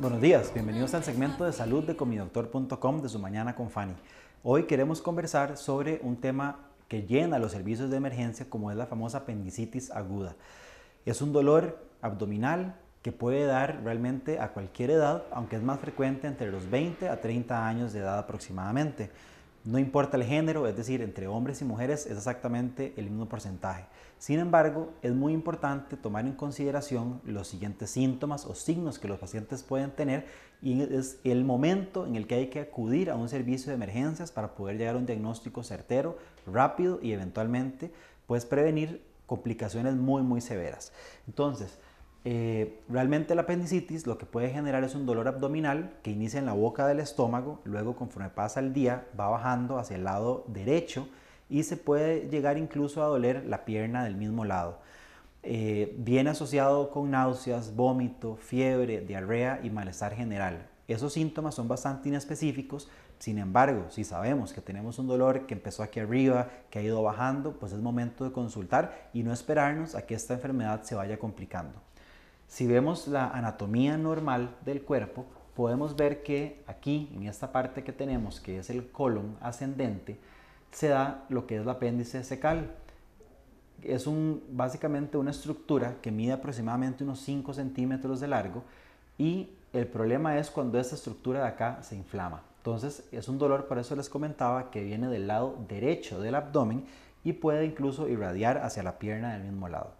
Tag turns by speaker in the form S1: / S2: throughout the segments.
S1: Buenos días, bienvenidos al segmento de salud de comidoctor.com de su mañana con Fanny. Hoy queremos conversar sobre un tema que llena los servicios de emergencia como es la famosa apendicitis aguda. Es un dolor abdominal que puede dar realmente a cualquier edad, aunque es más frecuente entre los 20 a 30 años de edad aproximadamente. No importa el género, es decir, entre hombres y mujeres es exactamente el mismo porcentaje. Sin embargo, es muy importante tomar en consideración los siguientes síntomas o signos que los pacientes pueden tener y es el momento en el que hay que acudir a un servicio de emergencias para poder llegar a un diagnóstico certero, rápido y eventualmente puedes prevenir complicaciones muy muy severas. Entonces, eh, realmente la apendicitis lo que puede generar es un dolor abdominal que inicia en la boca del estómago, luego conforme pasa el día va bajando hacia el lado derecho y se puede llegar incluso a doler la pierna del mismo lado. viene eh, asociado con náuseas, vómito, fiebre, diarrea y malestar general. Esos síntomas son bastante inespecíficos, sin embargo, si sabemos que tenemos un dolor que empezó aquí arriba, que ha ido bajando, pues es momento de consultar y no esperarnos a que esta enfermedad se vaya complicando. Si vemos la anatomía normal del cuerpo, podemos ver que aquí, en esta parte que tenemos, que es el colon ascendente, se da lo que es el apéndice secal. Es básicamente una estructura que mide aproximadamente unos 5 centímetros de largo y el problema es cuando esta estructura de acá se inflama. Entonces es un dolor, por eso les comentaba, que viene del lado derecho del abdomen y puede incluso irradiar hacia la pierna del mismo lado.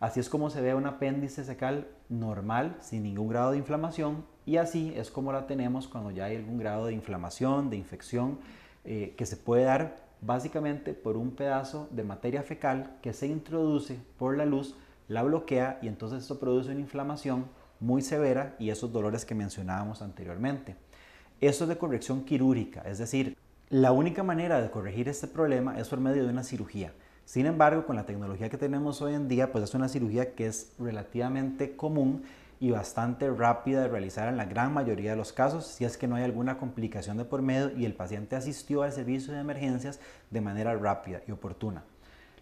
S1: Así es como se ve un apéndice secal normal, sin ningún grado de inflamación, y así es como la tenemos cuando ya hay algún grado de inflamación, de infección, eh, que se puede dar básicamente por un pedazo de materia fecal que se introduce por la luz, la bloquea y entonces eso produce una inflamación muy severa y esos dolores que mencionábamos anteriormente. Eso es de corrección quirúrgica, es decir, la única manera de corregir este problema es por medio de una cirugía. Sin embargo, con la tecnología que tenemos hoy en día, pues es una cirugía que es relativamente común y bastante rápida de realizar en la gran mayoría de los casos, si es que no hay alguna complicación de por medio y el paciente asistió al servicio de emergencias de manera rápida y oportuna.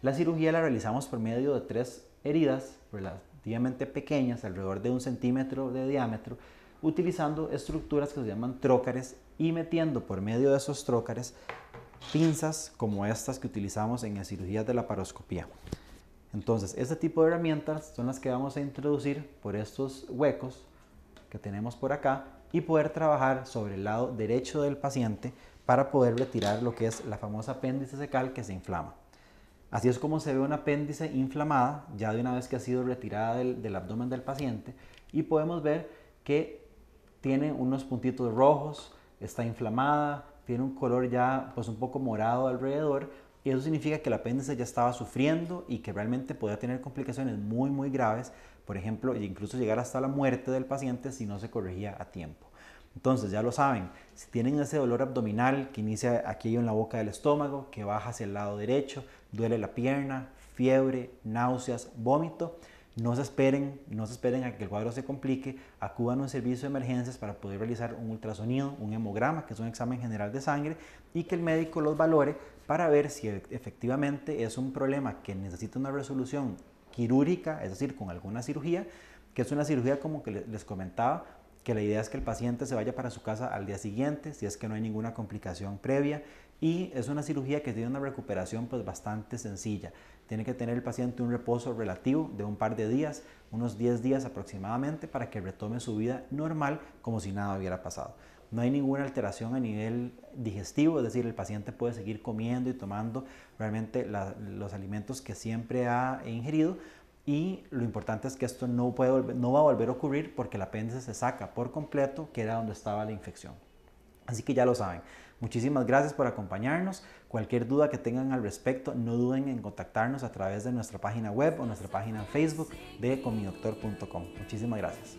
S1: La cirugía la realizamos por medio de tres heridas relativamente pequeñas, alrededor de un centímetro de diámetro, utilizando estructuras que se llaman trócares y metiendo por medio de esos trócares pinzas como estas que utilizamos en las cirugías de la paroscopía. Entonces, este tipo de herramientas son las que vamos a introducir por estos huecos que tenemos por acá y poder trabajar sobre el lado derecho del paciente para poder retirar lo que es la famosa apéndice secal que se inflama. Así es como se ve una apéndice inflamada ya de una vez que ha sido retirada del abdomen del paciente y podemos ver que tiene unos puntitos rojos, está inflamada, tiene un color ya pues un poco morado alrededor y eso significa que el apéndice ya estaba sufriendo y que realmente podía tener complicaciones muy muy graves, por ejemplo, e incluso llegar hasta la muerte del paciente si no se corregía a tiempo. Entonces, ya lo saben, si tienen ese dolor abdominal que inicia aquí en la boca del estómago, que baja hacia el lado derecho, duele la pierna, fiebre, náuseas, vómito, no se esperen, no se esperen a que el cuadro se complique, acudan a un servicio de emergencias para poder realizar un ultrasonido, un hemograma, que es un examen general de sangre, y que el médico los valore para ver si e-, efectivamente es un problema que necesita una resolución quirúrgica, es decir, con alguna cirugía, que es una cirugía como que les comentaba, que la idea es que el paciente se vaya para su casa al día siguiente, si es que no hay ninguna complicación previa, y es una cirugía que tiene una recuperación pues bastante sencilla. Tiene que tener el paciente un reposo relativo de un par de días, unos 10 días aproximadamente, para que retome su vida normal como si nada hubiera pasado. No hay ninguna alteración a nivel digestivo, es decir, el paciente puede seguir comiendo y tomando realmente los alimentos que siempre ha ingerido, y lo importante es que esto no, puede, no va a volver a ocurrir porque el apéndice se saca por completo, que era donde estaba la infección. Así que ya lo saben, Muchísimas gracias por acompañarnos. Cualquier duda que tengan al respecto, no duden en contactarnos a través de nuestra página web o nuestra página en Facebook de comidoctor.com. Muchísimas gracias.